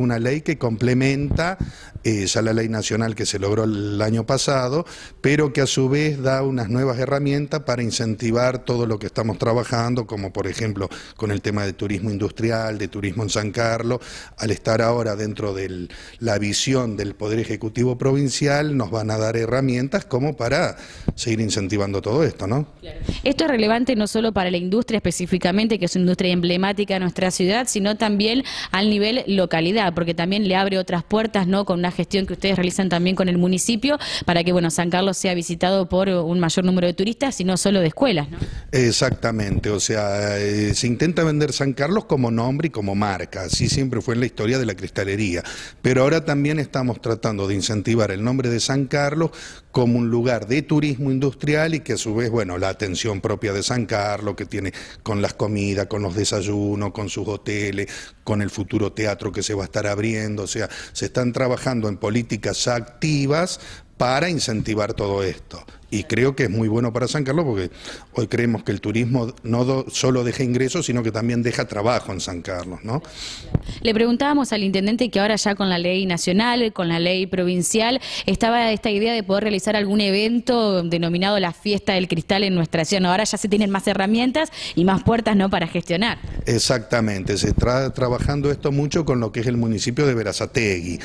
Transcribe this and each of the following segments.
una ley que complementa esa eh, la ley nacional que se logró el año pasado, pero que a su vez da unas nuevas herramientas para incentivar todo lo que estamos trabajando, como por ejemplo con el tema de turismo industrial, de turismo en San Carlos, al estar ahora dentro de la visión del Poder Ejecutivo Provincial, nos van a dar herramientas como para seguir incentivando todo esto, ¿no? Esto es relevante no solo para la industria específicamente, que es una industria emblemática de nuestra ciudad, sino también al nivel localidad porque también le abre otras puertas, ¿no? Con una gestión que ustedes realizan también con el municipio, para que, bueno, San Carlos sea visitado por eh, un mayor número de turistas y no solo de escuelas, Exactamente, o sea, eh, se intenta vender San Carlos como nombre y como marca, así siempre fue en la historia de la cristalería, pero ahora también estamos tratando de incentivar el nombre de San Carlos como un lugar de turismo industrial y que a su vez, bueno, la atención propia de San Carlos, que tiene con las comidas, con los desayunos, con sus hoteles, con el futuro teatro que se va a estar abriendo, o sea, se están trabajando en políticas activas para incentivar todo esto. Y creo que es muy bueno para San Carlos porque hoy creemos que el turismo no solo deja ingresos, sino que también deja trabajo en San Carlos. ¿no? Le preguntábamos al intendente que ahora ya con la ley nacional, con la ley provincial, estaba esta idea de poder realizar algún evento denominado la fiesta del cristal en nuestra ciudad. Ahora ya se tienen más herramientas y más puertas ¿no? para gestionar. Exactamente, se está trabajando esto mucho con lo que es el municipio de Verazategui.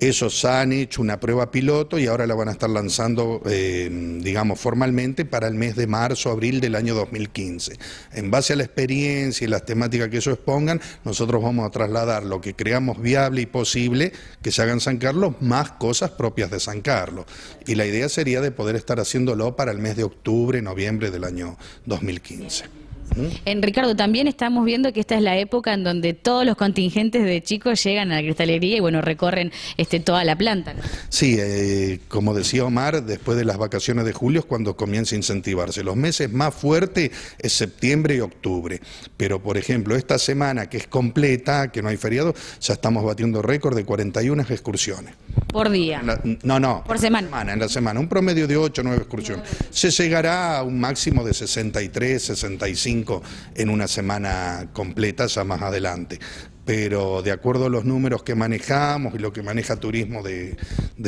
esos han hecho una prueba piloto y ahora la van a estar lanzando, eh, digamos, formalmente para el mes de marzo, abril del año 2015. En base a la experiencia y las temáticas que ellos expongan, nosotros vamos a trasladar lo que creamos viable y posible que se hagan en San Carlos, más cosas propias de San Carlos. Y la idea sería de poder estar haciéndolo para el mes de octubre, noviembre del año 2015. En Ricardo, también estamos viendo que esta es la época en donde todos los contingentes de chicos llegan a la cristalería y bueno, recorren este, toda la planta. Sí, eh, como decía Omar, después de las vacaciones de julio es cuando comienza a incentivarse. Los meses más fuertes es septiembre y octubre. Pero, por ejemplo, esta semana que es completa, que no hay feriado, ya estamos batiendo récord de 41 excursiones. Por día. no, no. Por semana. En la semana, un promedio de 8 o 9 excursiones. Se llegará a un máximo de 63, 65 en una semana completa ya más adelante. Pero de acuerdo a los números que manejamos y lo que maneja Turismo de,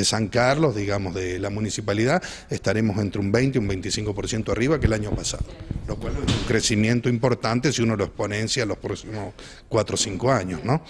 San Carlos, digamos, de la municipalidad, estaremos entre un 20 y un 25% arriba que el año pasado, lo cual es un crecimiento importante si uno lo exponencia los próximos 4 o 5 años, ¿no?